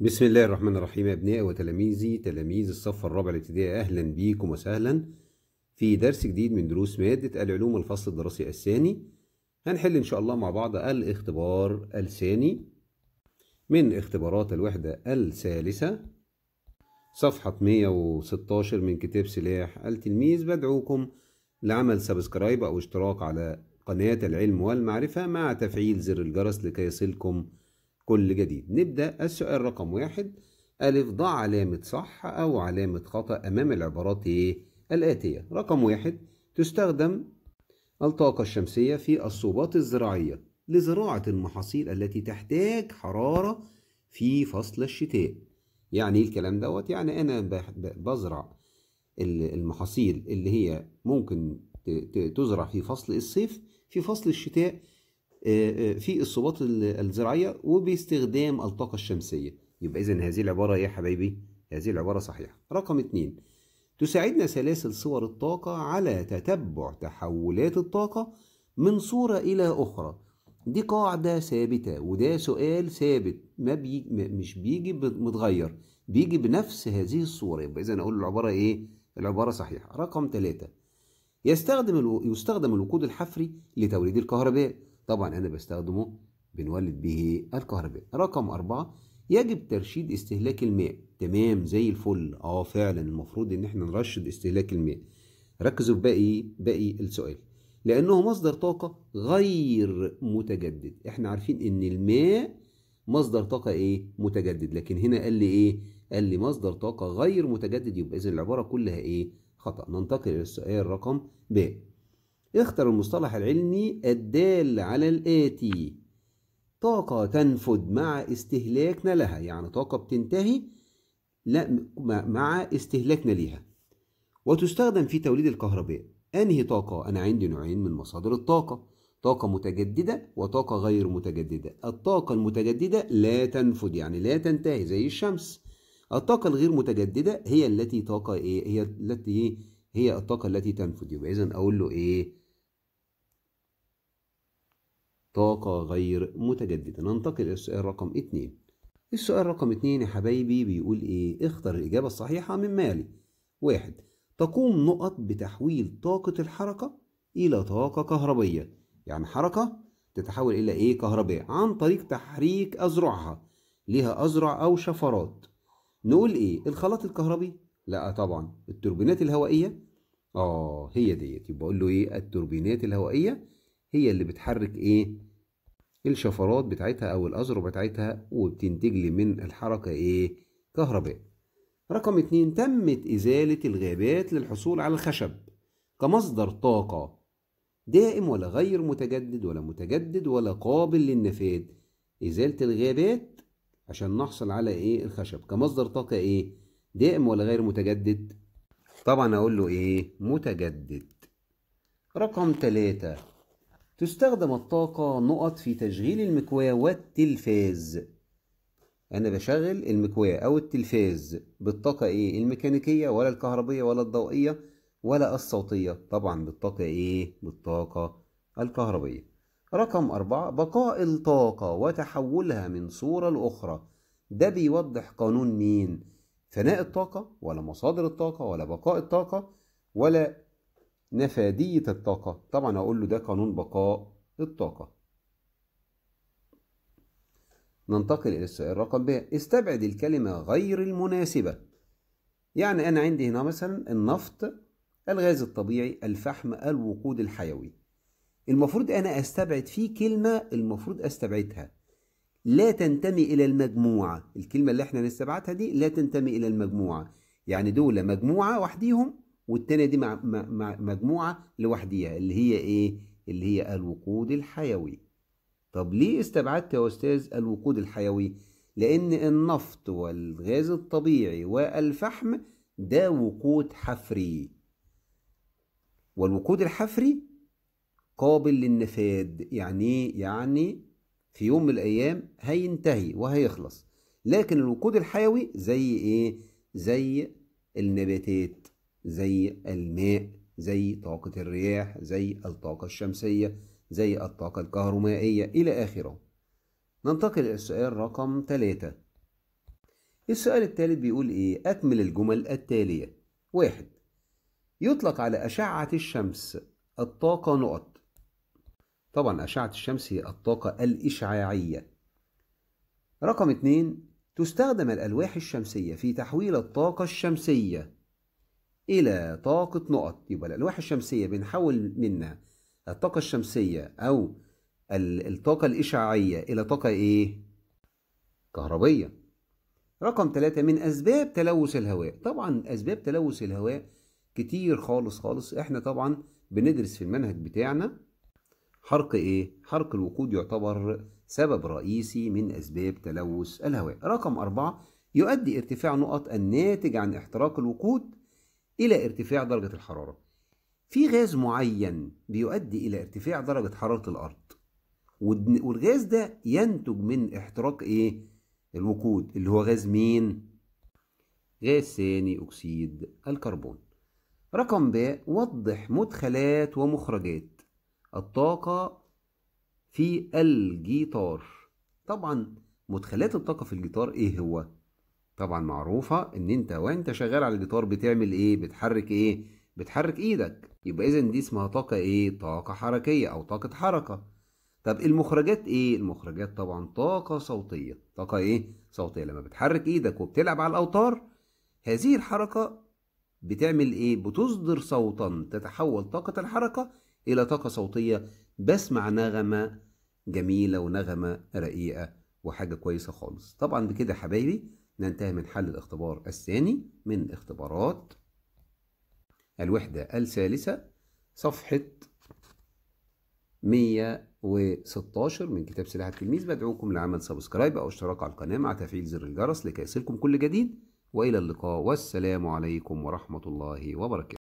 بسم الله الرحمن الرحيم أبنائي وتلاميذي تلاميذ الصف الرابع الابتدائي أهلا بيكم وسهلا في درس جديد من دروس مادة العلوم الفصل الدراسي الثاني هنحل إن شاء الله مع بعض الاختبار الثاني من اختبارات الوحدة الثالثة صفحة 116 من كتاب سلاح التلميذ بدعوكم لعمل سبسكرايب أو اشتراك على قناة العلم والمعرفة مع تفعيل زر الجرس لكي يصلكم كل جديد نبدأ السؤال رقم واحد ألف ضع علامة صح أو علامة خطأ أمام العبارات إيه الآتية رقم واحد تستخدم الطاقة الشمسية في الصوبات الزراعية لزراعة المحاصيل التي تحتاج حرارة في فصل الشتاء يعني ايه الكلام دوت يعني أنا بزرع المحاصيل اللي هي ممكن تزرع في فصل الصيف في فصل الشتاء في الصوبات الزراعيه وباستخدام الطاقه الشمسيه يبقى اذا هذه العباره ايه يا حبايبي هذه العباره صحيحه رقم اثنين تساعدنا سلاسل صور الطاقه على تتبع تحولات الطاقه من صوره الى اخرى دي قاعده ثابته وده سؤال ثابت ما بي مش بيجي متغير بيجي بنفس هذه الصوره يبقى اذا اقول العباره ايه العباره صحيحه رقم ثلاثة يستخدم الو... يستخدم الوقود الحفري لتوليد الكهرباء طبعا أنا بستخدمه بنولد به الكهرباء رقم أربعة يجب ترشيد استهلاك الماء تمام زي الفل اه فعلا المفروض ان احنا نرشد استهلاك الماء ركزوا في باقي باقي السؤال لانه مصدر طاقه غير متجدد احنا عارفين ان الماء مصدر طاقه ايه متجدد لكن هنا قال لي ايه قال لي مصدر طاقه غير متجدد يبقى اذا العباره كلها ايه خطا ننتقل الى السؤال رقم ب اختر المصطلح العلمي الدال على الآتي طاقة تنفد مع استهلاكنا لها يعني طاقة بتنتهي لا مع استهلاكنا ليها وتستخدم في توليد الكهرباء أنهي طاقة؟ أنا عندي نوعين من مصادر الطاقة طاقة متجددة وطاقة غير متجددة الطاقة المتجددة لا تنفد يعني لا تنتهي زي الشمس الطاقة الغير متجددة هي التي طاقة إيه؟ هي التي هي الطاقة التي تنفد يبقى إذا أقول له إيه؟ طاقة غير متجددة ننتقل إلى السؤال رقم 2 السؤال رقم 2 يا حبايبي بيقول إيه اختر الإجابة الصحيحة من مالي واحد تقوم نقط بتحويل طاقة الحركة إلى طاقة كهربية يعني حركة تتحول إلى إيه كهربية عن طريق تحريك أذرعها ليها أذرع أو شفرات نقول إيه الخلاط الكهربي لا طبعا التوربينات الهوائية آه هي ديت يبقى أقول له إيه التوربينات الهوائية هي اللي بتحرك ايه الشفرات بتاعتها او الاذرع بتاعتها وبتنتج لي من الحركه ايه كهرباء رقم اتنين تمت ازاله الغابات للحصول على الخشب كمصدر طاقه دائم ولا غير متجدد ولا متجدد ولا قابل للنفاذ ازاله الغابات عشان نحصل على ايه الخشب كمصدر طاقه ايه دائم ولا غير متجدد طبعا اقول له ايه متجدد رقم ثلاثة تستخدم الطاقة نقط في تشغيل المكواة والتلفاز أنا بشغل المكواة أو التلفاز بالطاقة إيه؟ الميكانيكية ولا الكهربية ولا الضوئية ولا الصوتية طبعا بالطاقة إيه؟ بالطاقة الكهربية رقم أربعة بقاء الطاقة وتحولها من صورة لأخرى ده بيوضح قانون مين؟ فناء الطاقة ولا مصادر الطاقة ولا بقاء الطاقة ولا نفادية الطاقة طبعا هقول له ده قانون بقاء الطاقة ننتقل إلى السؤال رقم ب استبعد الكلمة غير المناسبة يعني أنا عندي هنا مثلا النفط الغاز الطبيعي الفحم الوقود الحيوي المفروض أنا أستبعد فيه كلمة المفروض أستبعدها لا تنتمي إلى المجموعة الكلمة اللي احنا نستبعدها دي لا تنتمي إلى المجموعة يعني دول مجموعة وحديهم والتانية دي مع مجموعة لوحديها اللي هي إيه؟ اللي هي الوقود الحيوي. طب ليه استبعدت يا أستاذ الوقود الحيوي؟ لأن النفط والغاز الطبيعي والفحم ده وقود حفري. والوقود الحفري قابل للنفاد، يعني إيه؟ يعني في يوم من الأيام هينتهي وهيخلص. لكن الوقود الحيوي زي إيه؟ زي النباتات زي الماء زي طاقة الرياح زي الطاقة الشمسية زي الطاقة الكهرومائية إلى آخره ننتقل إلى السؤال رقم ثلاثة السؤال الثالث بيقول إيه؟ أكمل الجمل التالية واحد يطلق على أشعة الشمس الطاقة نقط طبعا أشعة الشمس هي الطاقة الإشعاعية رقم اتنين تستخدم الألواح الشمسية في تحويل الطاقة الشمسية إلى طاقة نقط يبقى الألواح الشمسية بنحول منها الطاقة الشمسية أو الطاقة الإشعاعية إلى طاقة إيه؟ كهربية رقم ثلاثة من أسباب تلوث الهواء طبعا أسباب تلوث الهواء كتير خالص خالص احنا طبعا بندرس في المنهج بتاعنا حرق ايه؟ حرق الوقود يعتبر سبب رئيسي من أسباب تلوث الهواء رقم أربعة يؤدي ارتفاع نقط الناتج عن احتراق الوقود إلى ارتفاع درجة الحرارة في غاز معين بيؤدي إلى ارتفاع درجة حرارة الأرض والغاز ده ينتج من احتراق إيه؟ الوقود اللي هو غاز مين؟ غاز ثاني أكسيد الكربون رقم ب وضح مدخلات ومخرجات الطاقة في الجيتار طبعا مدخلات الطاقة في الجيتار إيه هو؟ طبعا معروفة ان انت وانت شغال على الجيتار بتعمل ايه بتحرك ايه بتحرك ايدك يبقى اذا دي اسمها طاقة ايه طاقة حركية او طاقة حركة طب المخرجات ايه المخرجات طبعا طاقة صوتية طاقة ايه صوتية لما بتحرك ايدك وبتلعب على الاوتار هذه الحركة بتعمل ايه بتصدر صوتا تتحول طاقة الحركة الى طاقة صوتية بسمع نغمة جميلة ونغمة رقيقة وحاجة كويسة خالص طبعا بكده حبايبي ننتهي من حل الاختبار الثاني من اختبارات الوحدة الثالثة صفحة 116 من كتاب سلاح التلميذ بدعوكم لعمل سبسكرايب أو اشتراك على القناة مع تفعيل زر الجرس لكي يصلكم كل جديد وإلى اللقاء والسلام عليكم ورحمة الله وبركاته